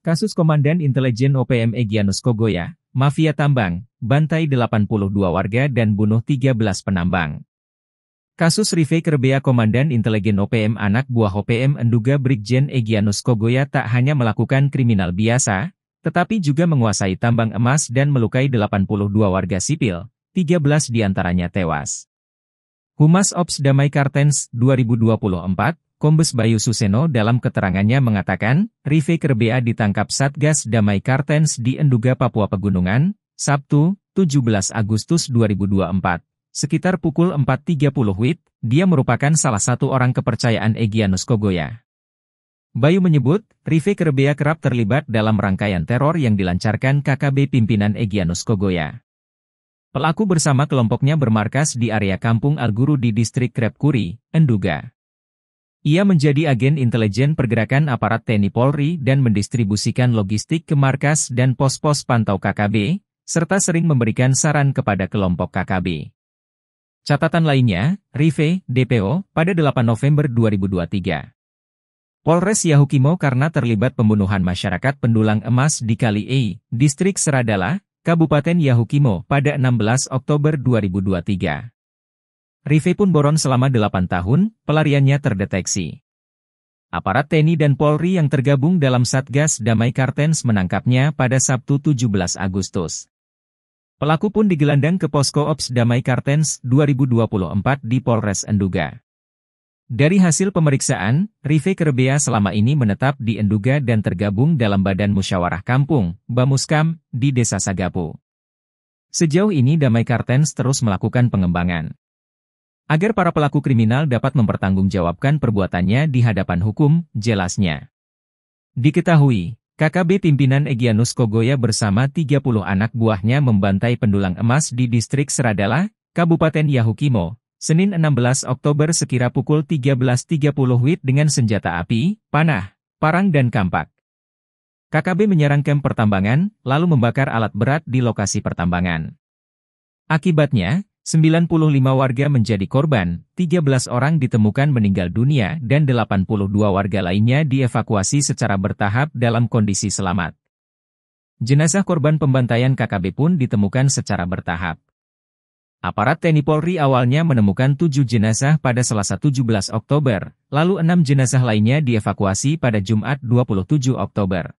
Kasus Komandan Intelijen OPM Egyanus Kogoya, Mafia Tambang, bantai 82 warga dan bunuh 13 penambang. Kasus Rive Kerbea Komandan Intelijen OPM anak buah OPM Enduga Brigjen Egyanus Kogoya tak hanya melakukan kriminal biasa, tetapi juga menguasai tambang emas dan melukai 82 warga sipil, 13 diantaranya tewas. Humas Ops Damai Kartens 2024 Kombes Bayu Suseno dalam keterangannya mengatakan, Rive Kerbea ditangkap Satgas Damai Kartens di Enduga Papua Pegunungan, Sabtu, 17 Agustus 2024. Sekitar pukul 4.30 WIB, dia merupakan salah satu orang kepercayaan Egyanus Kogoya. Bayu menyebut, Rive Kerbea kerap terlibat dalam rangkaian teror yang dilancarkan KKB pimpinan Egyanus Kogoya. Pelaku bersama kelompoknya bermarkas di area kampung Alguru di distrik Krepkuri, Enduga. Ia menjadi agen intelijen pergerakan aparat TNI Polri dan mendistribusikan logistik ke markas dan pos-pos pantau KKB, serta sering memberikan saran kepada kelompok KKB. Catatan lainnya, Rive, DPO, pada 8 November 2023. Polres Yahukimo karena terlibat pembunuhan masyarakat pendulang emas di Kali E, Distrik Seradala, Kabupaten Yahukimo pada 16 Oktober 2023. Rive pun boron selama 8 tahun, pelariannya terdeteksi. Aparat TNI dan Polri yang tergabung dalam Satgas Damai Kartens menangkapnya pada Sabtu 17 Agustus. Pelaku pun digelandang ke Posko Ops Damai Kartens 2024 di Polres Enduga. Dari hasil pemeriksaan, Rive Kerbea selama ini menetap di Enduga dan tergabung dalam Badan Musyawarah Kampung, Bamuskam, di Desa Sagapu. Sejauh ini Damai Kartens terus melakukan pengembangan agar para pelaku kriminal dapat mempertanggungjawabkan perbuatannya di hadapan hukum, jelasnya. Diketahui, KKB pimpinan Egyanus Kogoya bersama 30 anak buahnya membantai pendulang emas di distrik Seradala, Kabupaten Yahukimo, Senin 16 Oktober sekira pukul 13.30 WIT dengan senjata api, panah, parang dan kampak. KKB menyerang kem pertambangan, lalu membakar alat berat di lokasi pertambangan. Akibatnya, 95 warga menjadi korban, 13 orang ditemukan meninggal dunia dan 82 warga lainnya dievakuasi secara bertahap dalam kondisi selamat. Jenazah korban pembantaian KKB pun ditemukan secara bertahap. Aparat TNI Polri awalnya menemukan 7 jenazah pada Selasa 17 Oktober, lalu 6 jenazah lainnya dievakuasi pada Jumat 27 Oktober.